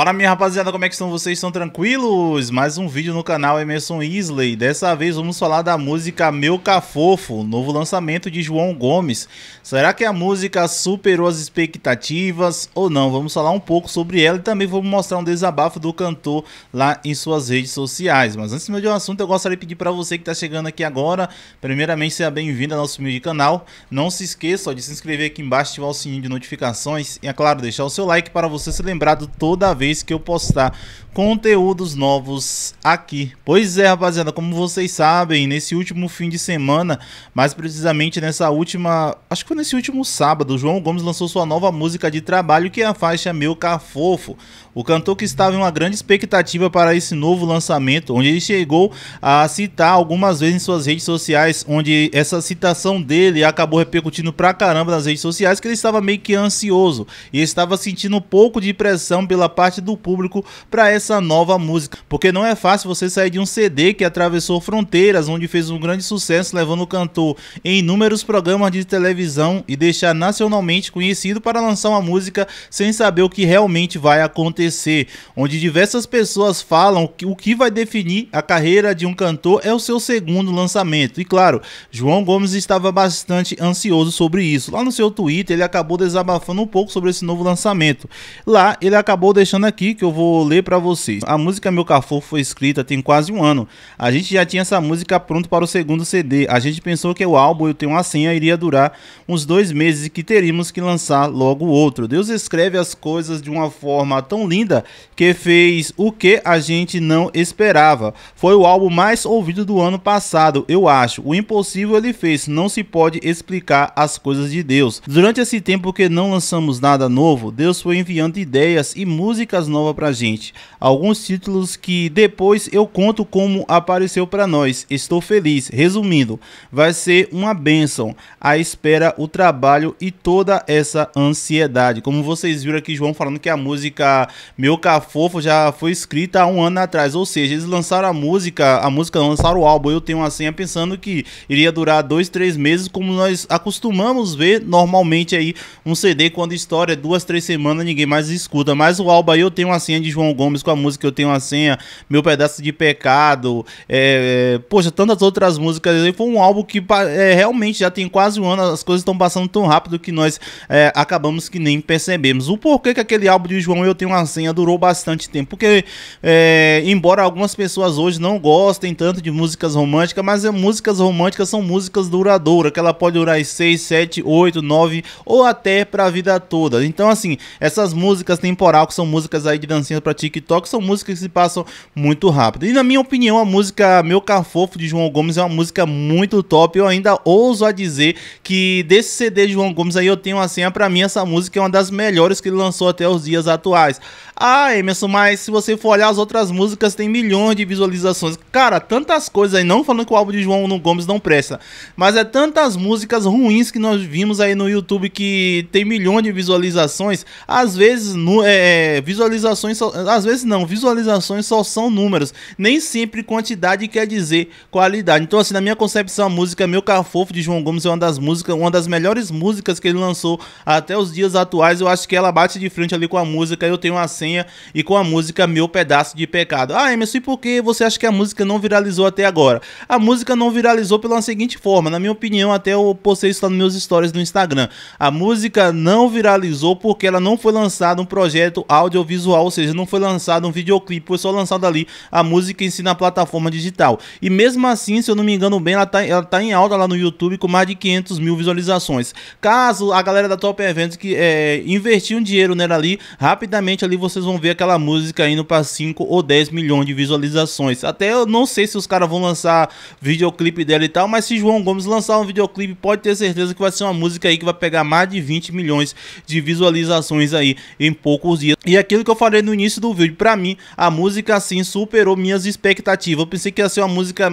Fala minha rapaziada, como é que estão vocês? Estão tranquilos? Mais um vídeo no canal Emerson Isley. Dessa vez vamos falar da música Meu Cafofo, novo lançamento de João Gomes. Será que a música superou as expectativas ou não? Vamos falar um pouco sobre ela e também vamos mostrar um desabafo do cantor lá em suas redes sociais. Mas antes de um assunto, eu gostaria de pedir para você que está chegando aqui agora, primeiramente seja bem-vindo ao nosso vídeo de canal. Não se esqueça de se inscrever aqui embaixo, ativar o sininho de notificações e, é claro, deixar o seu like para você se lembrar de toda a vez que eu postar conteúdos novos aqui. Pois é, rapaziada, como vocês sabem, nesse último fim de semana, mais precisamente nessa última, acho que foi nesse último sábado, João Gomes lançou sua nova música de trabalho, que é a faixa Meu Cafofo. O cantor que estava em uma grande expectativa para esse novo lançamento, onde ele chegou a citar algumas vezes em suas redes sociais, onde essa citação dele acabou repercutindo pra caramba nas redes sociais, que ele estava meio que ansioso e estava sentindo um pouco de pressão pela parte parte do público para essa nova música, porque não é fácil você sair de um CD que atravessou fronteiras, onde fez um grande sucesso, levando o cantor em inúmeros programas de televisão e deixar nacionalmente conhecido para lançar uma música sem saber o que realmente vai acontecer, onde diversas pessoas falam que o que vai definir a carreira de um cantor é o seu segundo lançamento. E claro, João Gomes estava bastante ansioso sobre isso. Lá no seu Twitter, ele acabou desabafando um pouco sobre esse novo lançamento. Lá, ele acabou deixando aqui que eu vou ler para vocês. A música Meu Cafor foi escrita tem quase um ano. A gente já tinha essa música pronta para o segundo CD. A gente pensou que o álbum Eu Tenho a Senha iria durar uns dois meses e que teríamos que lançar logo outro. Deus escreve as coisas de uma forma tão linda que fez o que a gente não esperava. Foi o álbum mais ouvido do ano passado, eu acho. O impossível ele fez, não se pode explicar as coisas de Deus. Durante esse tempo que não lançamos nada novo, Deus foi enviando ideias e músicas dicas novas pra gente. Alguns títulos que depois eu conto como apareceu para nós. Estou feliz. Resumindo, vai ser uma benção. A espera, o trabalho e toda essa ansiedade. Como vocês viram aqui, João falando que a música Meu Cafofo já foi escrita há um ano atrás. Ou seja, eles lançaram a música, a música lançaram o álbum. Eu tenho uma senha pensando que iria durar dois, três meses, como nós acostumamos ver normalmente aí um CD quando história é duas, três semanas, ninguém mais escuta. Mas o álbum aí eu tenho a senha de João Gomes com a música Eu Tenho a Senha, Meu Pedaço de Pecado, é, é, poxa, tantas outras músicas. E foi um álbum que é, realmente já tem quase um ano, as coisas estão passando tão rápido que nós é, acabamos que nem percebemos. O porquê que aquele álbum de João Eu Tenho a Senha durou bastante tempo, porque é, embora algumas pessoas hoje não gostem tanto de músicas românticas, mas é, músicas românticas são músicas duradouras, que ela pode durar 6, 7, 8, 9 ou até para a vida toda. Então, assim, essas músicas temporal que são músicas músicas aí de dancinha para TikTok são músicas que se passam muito rápido. E na minha opinião, a música Meu Cafofo de João Gomes é uma música muito top. Eu ainda ouso a dizer que desse CD de João Gomes aí eu tenho a senha para mim essa música é uma das melhores que ele lançou até os dias atuais. Ah, Emerson, mas se você for olhar as outras músicas tem milhões de visualizações. Cara, tantas coisas aí, não falando que o álbum de João Gomes não presta, mas é tantas músicas ruins que nós vimos aí no YouTube que tem milhões de visualizações, às vezes no é, visualizações é, visualizações, só, às vezes não, visualizações só são números. Nem sempre quantidade quer dizer qualidade. Então, assim, na minha concepção, a música Meu Cafofo de João Gomes é uma das músicas, uma das melhores músicas que ele lançou até os dias atuais. Eu acho que ela bate de frente ali com a música Eu Tenho a Senha e com a música Meu Pedaço de Pecado. Ah, Emerson, e por que você acha que a música não viralizou até agora? A música não viralizou pela seguinte forma, na minha opinião, até eu postei isso lá nos meus stories no Instagram. A música não viralizou porque ela não foi lançada um projeto audiovisual visual, ou seja, não foi lançado um videoclipe, foi só lançado ali a música em si na plataforma digital. E mesmo assim, se eu não me engano bem, ela tá, ela tá em alta lá no YouTube com mais de 500 mil visualizações. Caso a galera da Top Events que é, investir um dinheiro nela ali, rapidamente ali vocês vão ver aquela música indo para 5 ou 10 milhões de visualizações. Até eu não sei se os caras vão lançar videoclipe dela e tal, mas se João Gomes lançar um videoclipe, pode ter certeza que vai ser uma música aí que vai pegar mais de 20 milhões de visualizações aí em poucos dias. E aqui aquilo que eu falei no início do vídeo. Pra mim, a música, assim, superou minhas expectativas. Eu pensei que ia ser uma música...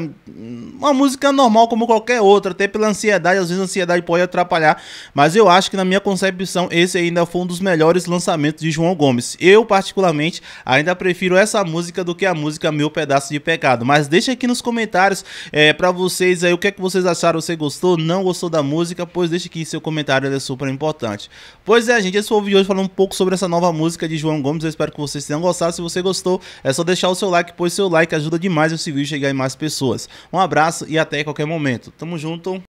Uma música normal como qualquer outra, até pela ansiedade. Às vezes a ansiedade pode atrapalhar. Mas eu acho que, na minha concepção, esse ainda foi um dos melhores lançamentos de João Gomes. Eu, particularmente, ainda prefiro essa música do que a música Meu Pedaço de Pecado. Mas deixa aqui nos comentários é, pra vocês aí o que é que vocês acharam. Você gostou, não gostou da música? Pois deixa aqui seu comentário, ele é super importante. Pois é, gente, esse foi o vídeo de hoje falando um pouco sobre essa nova música de João Gomes. Gomes. Eu espero que vocês tenham gostado. Se você gostou, é só deixar o seu like, pois seu like ajuda demais esse vídeo chegar em mais pessoas. Um abraço e até qualquer momento. Tamo junto.